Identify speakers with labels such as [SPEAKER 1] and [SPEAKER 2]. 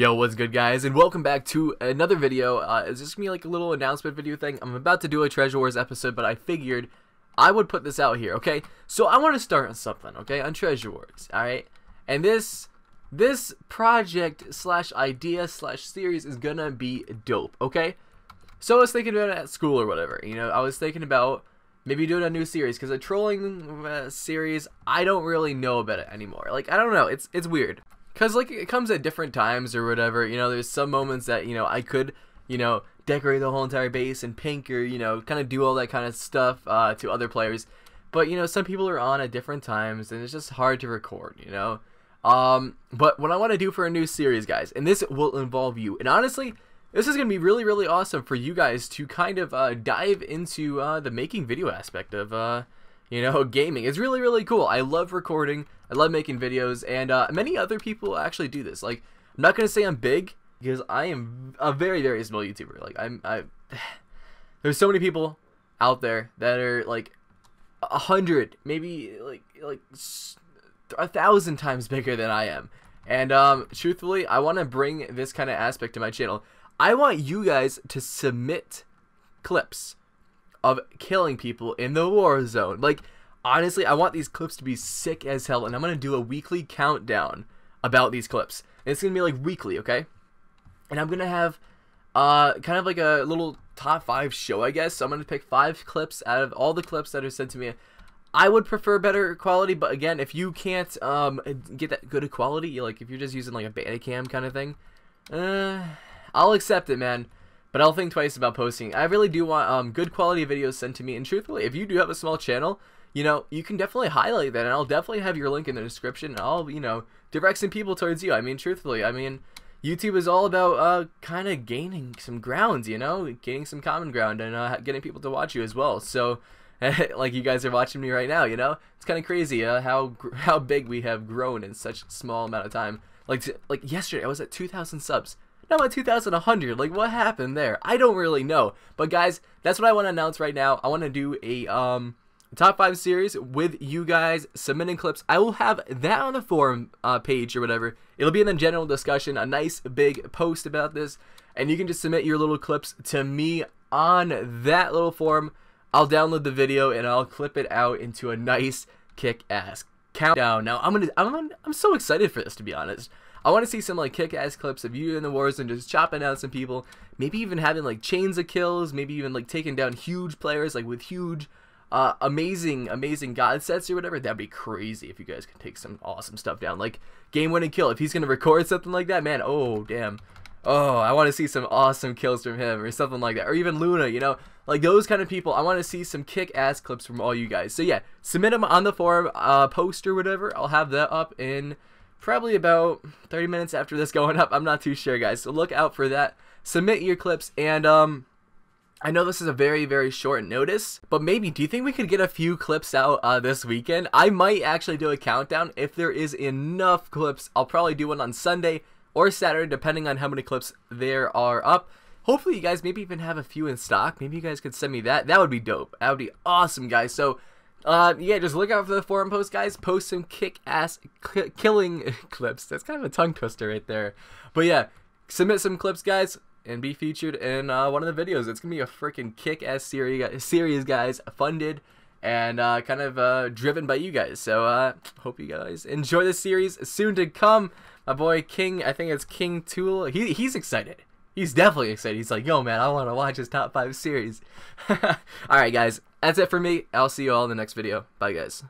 [SPEAKER 1] Yo, what's good guys, and welcome back to another video. Uh, is gonna be like a little announcement video thing? I'm about to do a Treasure Wars episode, but I figured I would put this out here, okay? So I want to start on something, okay, on Treasure Wars, alright? And this, this project slash idea slash series is gonna be dope, okay? So I was thinking about it at school or whatever, you know, I was thinking about maybe doing a new series, because a trolling uh, series, I don't really know about it anymore. Like, I don't know, it's, it's weird. Cause like it comes at different times or whatever. You know, there's some moments that you know I could you know decorate the whole entire base in pink or you know kind of do all that kind of stuff uh, to other players. But you know, some people are on at different times, and it's just hard to record. You know. Um, but what I want to do for a new series, guys, and this will involve you. And honestly, this is going to be really, really awesome for you guys to kind of uh, dive into uh, the making video aspect of, uh, you know, gaming. It's really, really cool. I love recording. I love making videos, and uh, many other people actually do this. Like, I'm not gonna say I'm big because I am a very very small YouTuber. Like, I'm I. There's so many people out there that are like a hundred, maybe like like a thousand times bigger than I am. And um, truthfully, I want to bring this kind of aspect to my channel. I want you guys to submit clips of killing people in the war zone. Like honestly, I want these clips to be sick as hell, and I'm going to do a weekly countdown about these clips. And it's going to be like weekly, okay? And I'm going to have uh, kind of like a little top five show, I guess. So I'm going to pick five clips out of all the clips that are sent to me. I would prefer better quality, but again, if you can't um, get that good quality, like if you're just using like a Betacam kind of thing, uh, I'll accept it, man. But I'll think twice about posting. I really do want um, good quality videos sent to me. And truthfully, if you do have a small channel, you know, you can definitely highlight that. And I'll definitely have your link in the description. And I'll, you know, direct some people towards you. I mean, truthfully, I mean, YouTube is all about uh, kind of gaining some grounds, you know, gaining some common ground and uh, getting people to watch you as well. So, like you guys are watching me right now, you know, it's kind of crazy uh, how how big we have grown in such small amount of time. Like like yesterday, I was at 2,000 subs. Not my 2100. Like, what happened there? I don't really know. But guys, that's what I want to announce right now. I want to do a um top five series with you guys submitting clips. I will have that on the forum uh, page or whatever. It'll be in the general discussion, a nice big post about this, and you can just submit your little clips to me on that little forum. I'll download the video and I'll clip it out into a nice kick-ass countdown. Now I'm gonna, I'm, I'm so excited for this to be honest. I want to see some like kick-ass clips of you in the wars and just chopping out some people. Maybe even having like chains of kills. Maybe even like taking down huge players like with huge, uh, amazing, amazing god sets or whatever. That'd be crazy if you guys could take some awesome stuff down. Like game-winning kill. If he's gonna record something like that, man. Oh damn. Oh, I want to see some awesome kills from him or something like that. Or even Luna, you know, like those kind of people. I want to see some kick ass clips from all you guys. So, yeah, submit them on the forum, uh, post or whatever. I'll have that up in probably about 30 minutes after this going up. I'm not too sure, guys. So look out for that. Submit your clips and um I know this is a very, very short notice, but maybe do you think we could get a few clips out uh, this weekend? I might actually do a countdown if there is enough clips. I'll probably do one on Sunday or Saturday, depending on how many clips there are up. Hopefully, you guys maybe even have a few in stock. Maybe you guys could send me that. That would be dope. That would be awesome, guys. So uh, yeah, just look out for the forum post, guys. Post some kick-ass cl- killing clips. That's kind of a tongue twister right there. But yeah, submit some clips, guys, and be featured in uh, one of the videos. It's gonna be a freaking kick-ass series, series, guys, funded and uh, kind of uh, driven by you guys. So uh, hope you guys enjoy this series soon to come. My boy King, I think it's King Tool. He he's excited. He's definitely excited. He's like, yo, man, I want to watch his top five series. all right, guys, that's it for me. I'll see you all in the next video. Bye, guys.